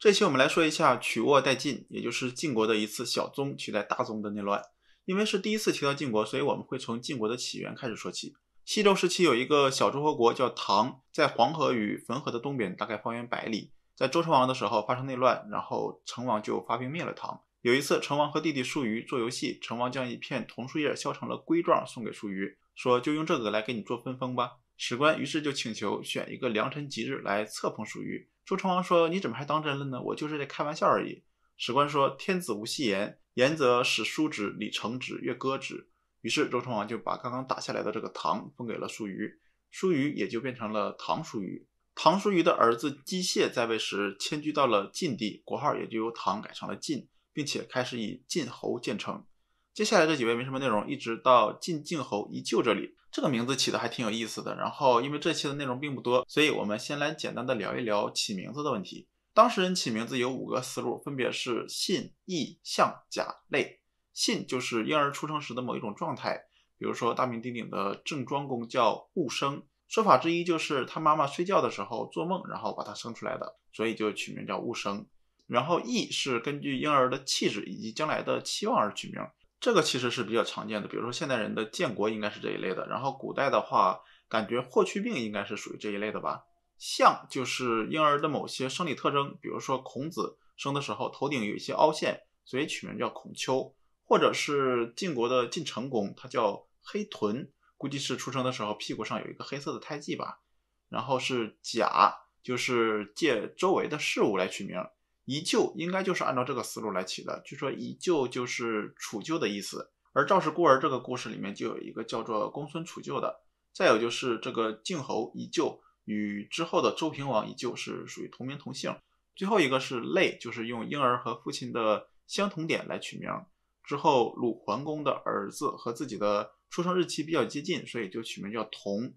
这期我们来说一下曲沃代晋，也就是晋国的一次小宗取代大宗的内乱。因为是第一次提到晋国，所以我们会从晋国的起源开始说起。西周时期有一个小诸侯国叫唐，在黄河与汾河的东边，大概方圆百里。在周成王的时候发生内乱，然后成王就发兵灭了唐。有一次，成王和弟弟叔虞做游戏，成王将一片桐树叶削成了龟状，送给叔虞，说就用这个来给你做分封吧。史官于是就请求选一个良辰吉日来册封叔虞。周成王说：“你怎么还当真了呢？我就是在开玩笑而已。”史官说：“天子无戏言，言则使书侄礼成之，乐歌之。”于是周成王就把刚刚打下来的这个唐封给了叔虞，叔虞也就变成了唐叔虞。唐叔虞的儿子姬燮在位时迁居到了晋地，国号也就由唐改成了晋，并且开始以晋侯建称。接下来这几位没什么内容，一直到晋靖侯夷就这里，这个名字起的还挺有意思的。然后因为这期的内容并不多，所以我们先来简单的聊一聊起名字的问题。当事人起名字有五个思路，分别是信、义、象、甲、类。信就是婴儿出生时的某一种状态，比如说大名鼎鼎的郑庄公叫戊生，说法之一就是他妈妈睡觉的时候做梦，然后把他生出来的，所以就取名叫戊生。然后义是根据婴儿的气质以及将来的期望而取名。这个其实是比较常见的，比如说现代人的建国应该是这一类的，然后古代的话，感觉霍去病应该是属于这一类的吧。像就是婴儿的某些生理特征，比如说孔子生的时候头顶有一些凹陷，所以取名叫孔丘，或者是晋国的晋成公，他叫黑豚，估计是出生的时候屁股上有一个黑色的胎记吧。然后是甲，就是借周围的事物来取名。遗旧应该就是按照这个思路来起的，据说遗旧就是楚旧的意思，而赵氏孤儿这个故事里面就有一个叫做公孙楚旧的，再有就是这个晋侯遗旧与之后的周平王遗旧是属于同名同姓，最后一个是类，就是用婴儿和父亲的相同点来取名，之后鲁桓公的儿子和自己的出生日期比较接近，所以就取名叫同。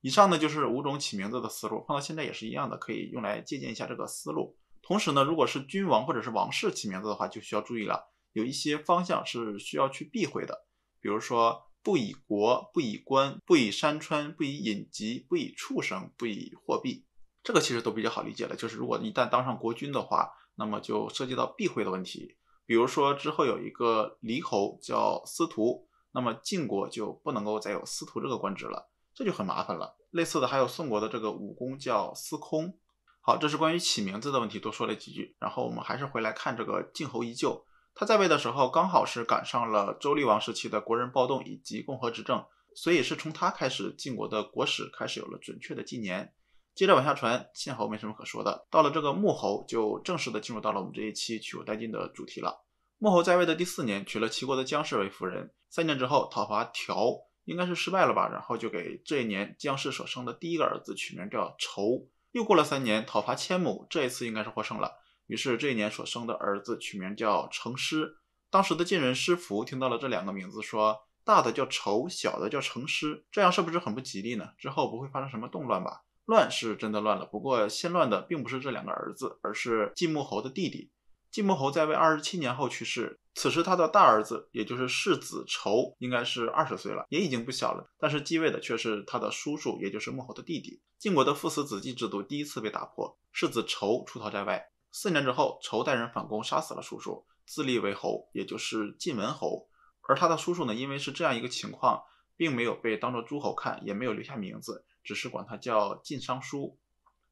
以上呢就是五种起名字的思路，放到现在也是一样的，可以用来借鉴一下这个思路。同时呢，如果是君王或者是王室起名字的话，就需要注意了。有一些方向是需要去避讳的，比如说不以国、不以官、不以山川、不以隐疾、不以畜生、不以货币。这个其实都比较好理解了。就是如果一旦当上国君的话，那么就涉及到避讳的问题。比如说之后有一个离侯叫司徒，那么晋国就不能够再有司徒这个官职了，这就很麻烦了。类似的还有宋国的这个武功叫司空。好，这是关于起名字的问题，多说了几句。然后我们还是回来看这个晋侯依旧，他在位的时候刚好是赶上了周厉王时期的国人暴动以及共和执政，所以是从他开始，晋国的国史开始有了准确的纪年。接着往下传，晋侯没什么可说的，到了这个穆侯就正式的进入到了我们这一期取我代晋的主题了。穆侯在位的第四年娶了齐国的姜氏为夫人，三年之后讨伐条应该是失败了吧，然后就给这一年姜氏所生的第一个儿子取名叫仇。又过了三年，讨伐千亩，这一次应该是获胜了。于是这一年所生的儿子取名叫成师。当时的晋人师福听到了这两个名字，说大的叫仇，小的叫成师，这样是不是很不吉利呢？之后不会发生什么动乱吧？乱是真的乱了，不过先乱的并不是这两个儿子，而是晋穆侯的弟弟。晋穆侯在位二十七年后去世，此时他的大儿子，也就是世子仇，应该是二十岁了，也已经不小了。但是继位的却是他的叔叔，也就是穆侯的弟弟。晋国的父死子继制度第一次被打破。世子仇出逃在外，四年之后，仇带人反攻，杀死了叔叔，自立为侯，也就是晋文侯。而他的叔叔呢，因为是这样一个情况，并没有被当做诸侯看，也没有留下名字，只是管他叫晋商叔。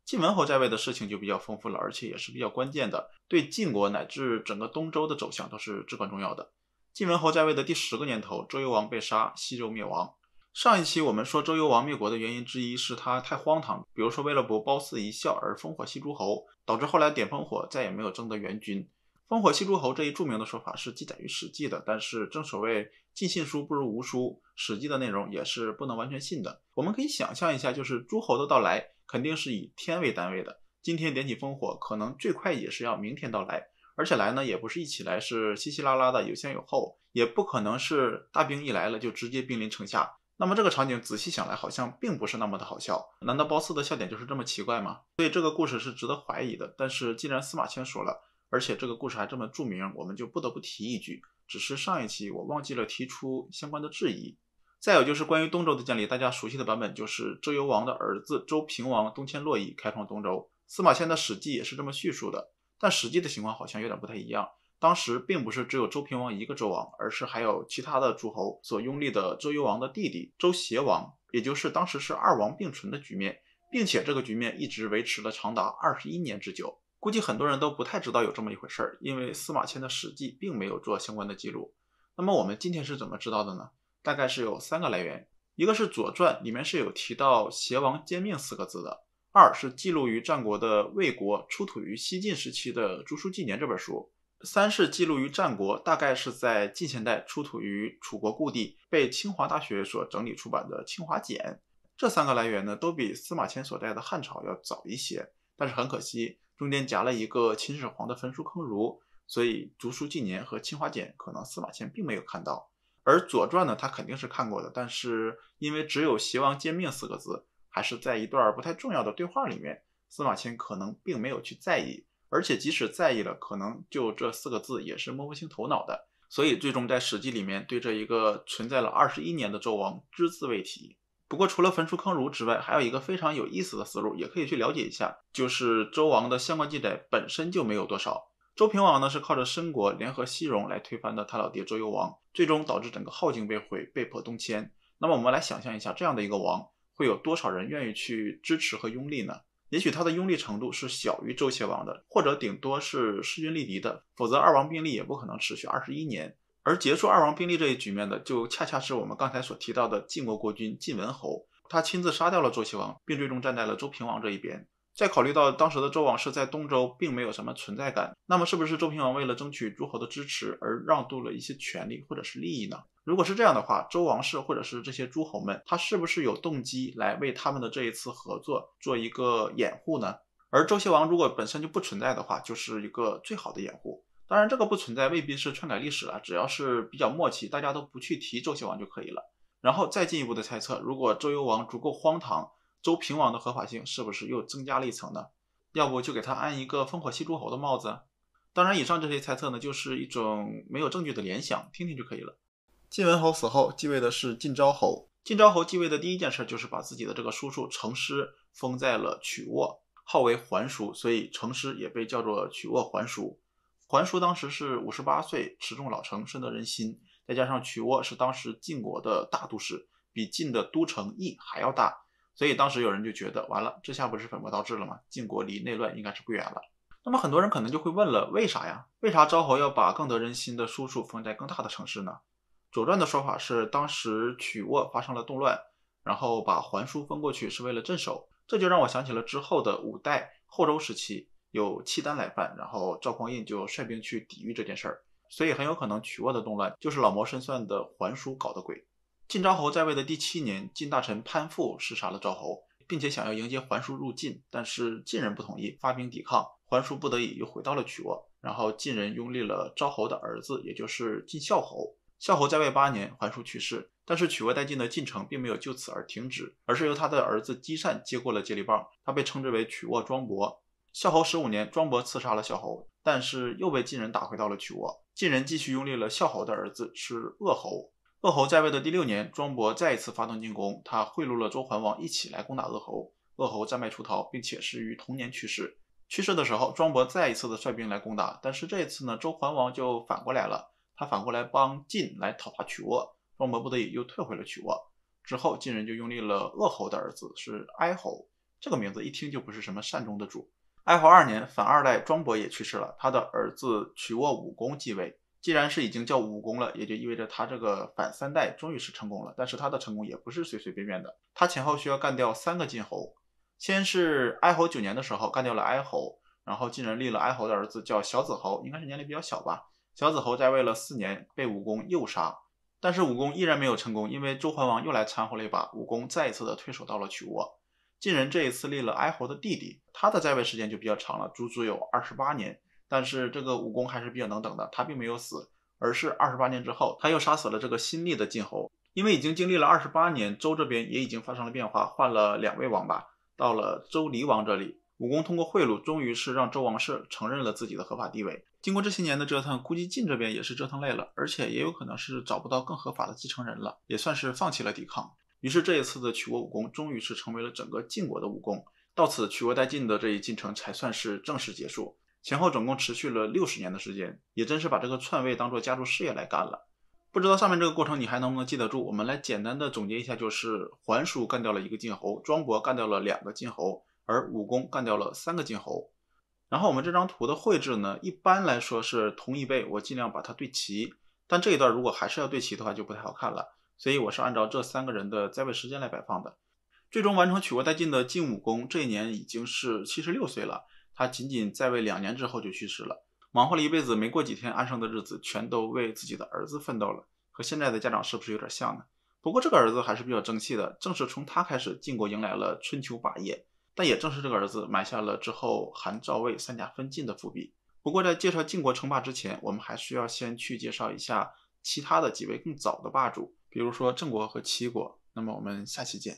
晋文侯在位的事情就比较丰富了，而且也是比较关键的，对晋国乃至整个东周的走向都是至关重要的。晋文侯在位的第十个年头，周幽王被杀，西周灭亡。上一期我们说周幽王灭国的原因之一是他太荒唐，比如说为了博褒姒一笑而烽火戏诸侯，导致后来点烽火再也没有征得援军。烽火戏诸侯这一著名的说法是记载于《史记》的，但是正所谓尽信书不如无书，《史记》的内容也是不能完全信的。我们可以想象一下，就是诸侯的到来肯定是以天为单位的，今天点起烽火，可能最快也是要明天到来，而且来呢也不是一起来，是稀稀拉拉的，有先有后，也不可能是大兵一来了就直接兵临城下。那么这个场景仔细想来，好像并不是那么的好笑。难道褒姒的笑点就是这么奇怪吗？所以这个故事是值得怀疑的。但是既然司马迁说了。而且这个故事还这么著名，我们就不得不提一句。只是上一期我忘记了提出相关的质疑。再有就是关于东周的建立，大家熟悉的版本就是周幽王的儿子周平王东迁洛邑，开创东周。司马迁的《史记》也是这么叙述的。但《实际的情况好像有点不太一样。当时并不是只有周平王一个周王，而是还有其他的诸侯所拥立的周幽王的弟弟周邪王，也就是当时是二王并存的局面，并且这个局面一直维持了长达二十一年之久。估计很多人都不太知道有这么一回事儿，因为司马迁的《史记》并没有做相关的记录。那么我们今天是怎么知道的呢？大概是有三个来源：一个是《左传》里面是有提到“邪王兼命”四个字的；二是记录于战国的魏国，出土于西晋时期的《竹书纪年》这本书；三是记录于战国，大概是在晋现代出土于楚国故地，被清华大学所整理出版的《清华简》。这三个来源呢，都比司马迁所在的汉朝要早一些，但是很可惜。中间夹了一个秦始皇的焚书坑儒，所以《竹书纪年》和《清华简》可能司马迁并没有看到，而《左传》呢，他肯定是看过的。但是因为只有“邪王贱命”四个字，还是在一段不太重要的对话里面，司马迁可能并没有去在意。而且即使在意了，可能就这四个字也是摸不清头脑的。所以最终在《史记》里面对这一个存在了二十一年的纣王只字未提。不过，除了焚书坑儒之外，还有一个非常有意思的思路，也可以去了解一下，就是周王的相关记载本身就没有多少。周平王呢，是靠着申国联合西戎来推翻的他老爹周幽王，最终导致整个镐京被毁，被迫东迁。那么，我们来想象一下，这样的一个王，会有多少人愿意去支持和拥立呢？也许他的拥立程度是小于周携王的，或者顶多是势均力敌的，否则二王并立也不可能持续二十一年。而结束二王并立这一局面的，就恰恰是我们刚才所提到的晋国国君晋文侯，他亲自杀掉了周齐王，并最终站在了周平王这一边。再考虑到当时的周王室在东周并没有什么存在感，那么是不是周平王为了争取诸侯的支持而让渡了一些权利或者是利益呢？如果是这样的话，周王室或者是这些诸侯们，他是不是有动机来为他们的这一次合作做一个掩护呢？而周齐王如果本身就不存在的话，就是一个最好的掩护。当然，这个不存在，未必是篡改历史了。只要是比较默契，大家都不去提周息王就可以了。然后再进一步的猜测，如果周幽王足够荒唐，周平王的合法性是不是又增加了一层呢？要不就给他安一个烽火戏诸侯的帽子。当然，以上这些猜测呢，就是一种没有证据的联想，听听就可以了。晋文侯死后，继位的是晋昭侯。晋昭侯继位的第一件事就是把自己的这个叔叔程师封在了曲沃，号为桓叔，所以程师也被叫做曲沃桓叔。桓叔当时是五十八岁，持重老成，深得人心。再加上曲沃是当时晋国的大都市，比晋的都城邑还要大，所以当时有人就觉得，完了，这下不是本末倒置了吗？晋国离内乱应该是不远了。那么很多人可能就会问了，为啥呀？为啥昭侯要把更得人心的叔叔封在更大的城市呢？《左传》的说法是，当时曲沃发生了动乱，然后把桓叔封过去是为了镇守。这就让我想起了之后的五代后周时期。有契丹来犯，然后赵匡胤就率兵去抵御这件事儿，所以很有可能曲沃的动乱就是老谋深算的桓叔搞的鬼。晋昭侯在位的第七年，晋大臣潘父视杀了昭侯，并且想要迎接桓叔入晋，但是晋人不同意，发兵抵抗。桓叔不得已又回到了曲沃，然后晋人拥立了昭侯的儿子，也就是晋孝侯。孝侯在位八年，桓叔去世，但是曲沃代晋的进程并没有就此而停止，而是由他的儿子姬善接过了接力棒，他被称之为曲沃庄伯。孝侯十五年，庄伯刺杀了孝侯，但是又被晋人打回到了曲沃。晋人继续拥立了孝侯的儿子，是鄂侯。鄂侯在位的第六年，庄伯再一次发动进攻，他贿赂了周桓王，一起来攻打鄂侯。鄂侯战败出逃，并且是于同年去世。去世的时候，庄伯再一次的率兵来攻打，但是这一次呢，周桓王就反过来了，他反过来帮晋来讨伐曲沃。庄伯不得已又退回了曲沃。之后，晋人就拥立了鄂侯的儿子，是哀侯。这个名字一听就不是什么善终的主。哀侯二年，反二代庄伯也去世了，他的儿子曲沃武公继位。既然是已经叫武公了，也就意味着他这个反三代终于是成功了。但是他的成功也不是随随便便的，他前后需要干掉三个晋侯。先是哀侯九年的时候干掉了哀侯，然后晋人立了哀侯的儿子叫小子侯，应该是年龄比较小吧。小子侯在位了四年，被武功诱杀。但是武功依然没有成功，因为周桓王又来掺和了一把，武功再一次的退守到了曲沃。晋人这一次立了哀侯的弟弟，他的在位时间就比较长了，足足有二十八年。但是这个武功还是比较能等的，他并没有死，而是二十八年之后，他又杀死了这个新立的晋侯。因为已经经历了二十八年，周这边也已经发生了变化，换了两位王吧。到了周黎王这里，武功通过贿赂，终于是让周王室承认了自己的合法地位。经过这些年的折腾，估计晋这边也是折腾累了，而且也有可能是找不到更合法的继承人了，也算是放弃了抵抗。于是这一次的曲国武功终于是成为了整个晋国的武功，到此曲国殆尽的这一进程才算是正式结束，前后总共持续了六十年的时间，也真是把这个篡位当做家族事业来干了。不知道上面这个过程你还能不能记得住？我们来简单的总结一下，就是桓叔干掉了一个晋侯，庄伯干掉了两个晋侯，而武功干掉了三个晋侯。然后我们这张图的绘制呢，一般来说是同一辈，我尽量把它对齐，但这一段如果还是要对齐的话，就不太好看了。所以我是按照这三个人的在位时间来摆放的，最终完成取国代晋的晋武公，这一年已经是七十六岁了，他仅仅在位两年之后就去世了，忙活了一辈子，没过几天安生的日子，全都为自己的儿子奋斗了，和现在的家长是不是有点像呢？不过这个儿子还是比较争气的，正是从他开始，晋国迎来了春秋霸业，但也正是这个儿子埋下了之后韩赵魏三家分晋的伏笔。不过在介绍晋国称霸之前，我们还需要先去介绍一下其他的几位更早的霸主。比如说郑国和齐国，那么我们下期见。